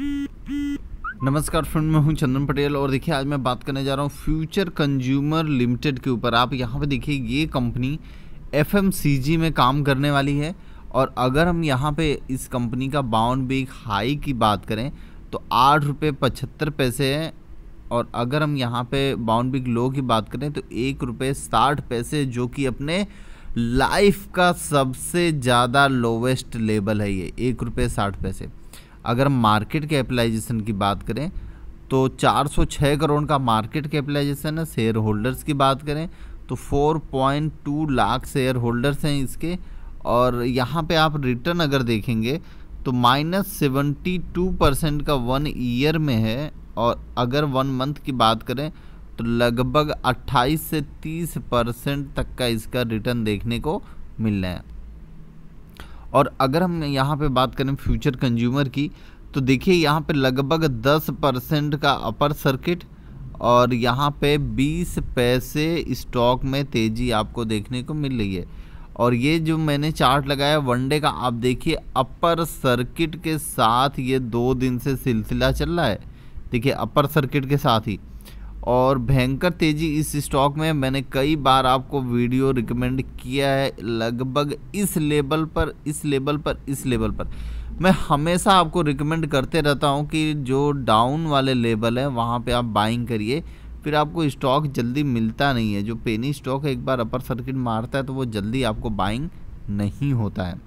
नमस्कार फ्रेंड मैं हूं चंद्रन पटेल और देखिए आज मैं बात करने जा रहा हूं फ्यूचर कंज्यूमर लिमिटेड के ऊपर आप यहां पे देखिए ये कंपनी एफएमसीजी में काम करने वाली है और अगर हम यहाँ पे इस कंपनी का बाउंड बेग हाई की बात करें तो आठ रुपये पचहत्तर पैसे है और अगर हम यहाँ पे बाउंड बेग लो की बात करें तो एक रुपये साठ पैसे जो कि अपने लाइफ का सबसे ज़्यादा लोवेस्ट लेवल है ये एक रुपये साठ पैसे अगर मार्केट कैपिटलाइजेशन की बात करें तो 406 करोड़ का मार्केट कैपिटलाइजेशन है शेयर होल्डर्स की बात करें तो 4.2 लाख शेयर होल्डर्स हैं इसके और यहाँ पे आप रिटर्न अगर देखेंगे तो माइनस सेवेंटी टू परसेंट का वन ईयर में है और अगर वन मंथ की बात करें तो लगभग 28 से 30 परसेंट तक का इसका रिटर्न देखने को मिल रहा है और अगर हम यहाँ पे बात करें फ्यूचर कंज्यूमर की तो देखिए यहाँ पे लगभग 10 परसेंट का अपर सर्किट और यहाँ पे 20 पैसे स्टॉक में तेज़ी आपको देखने को मिल रही है और ये जो मैंने चार्ट लगाया वनडे का आप देखिए अपर सर्किट के साथ ये दो दिन से सिलसिला चल रहा है देखिए अपर सर्किट के साथ ही और भयंकर तेज़ी इस स्टॉक में मैंने कई बार आपको वीडियो रिकमेंड किया है लगभग इस लेवल पर इस लेवल पर इस लेवल पर मैं हमेशा आपको रिकमेंड करते रहता हूं कि जो डाउन वाले लेवल है वहां पे आप बाइंग करिए फिर आपको स्टॉक जल्दी मिलता नहीं है जो पेनी स्टॉक एक बार अपर सर्किट मारता है तो वो जल्दी आपको बाइंग नहीं होता है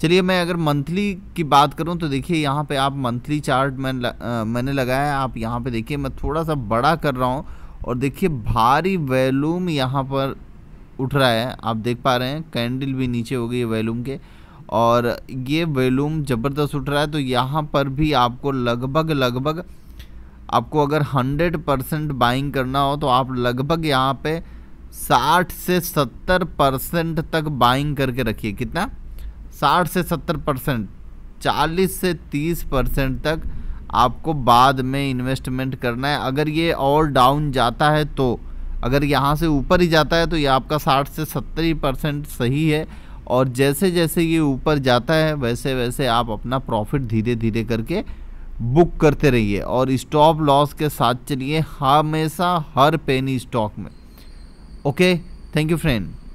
चलिए मैं अगर मंथली की बात करूं तो देखिए यहाँ पे आप मंथली चार्ट मैं आ, मैंने लगाया आप यहाँ पे देखिए मैं थोड़ा सा बड़ा कर रहा हूँ और देखिए भारी वैलूम यहाँ पर उठ रहा है आप देख पा रहे हैं कैंडल भी नीचे हो गई है वैलूम के और ये वैलूम ज़बरदस्त उठ रहा है तो यहाँ पर भी आपको लगभग लगभग आपको अगर हंड्रेड परसेंट बाइंग करना हो तो आप लगभग यहाँ पर साठ से सत्तर परसेंट तक बाइंग करके रखिए कितना साठ से सत्तर परसेंट चालीस से तीस परसेंट तक आपको बाद में इन्वेस्टमेंट करना है अगर ये और डाउन जाता है तो अगर यहाँ से ऊपर ही जाता है तो ये आपका साठ से सत्तर ही परसेंट सही है और जैसे जैसे ये ऊपर जाता है वैसे वैसे आप अपना प्रॉफिट धीरे धीरे करके बुक करते रहिए और स्टॉप लॉस के साथ चलिए हमेशा हर पेनी स्टॉक में ओके थैंक यू फ्रेंड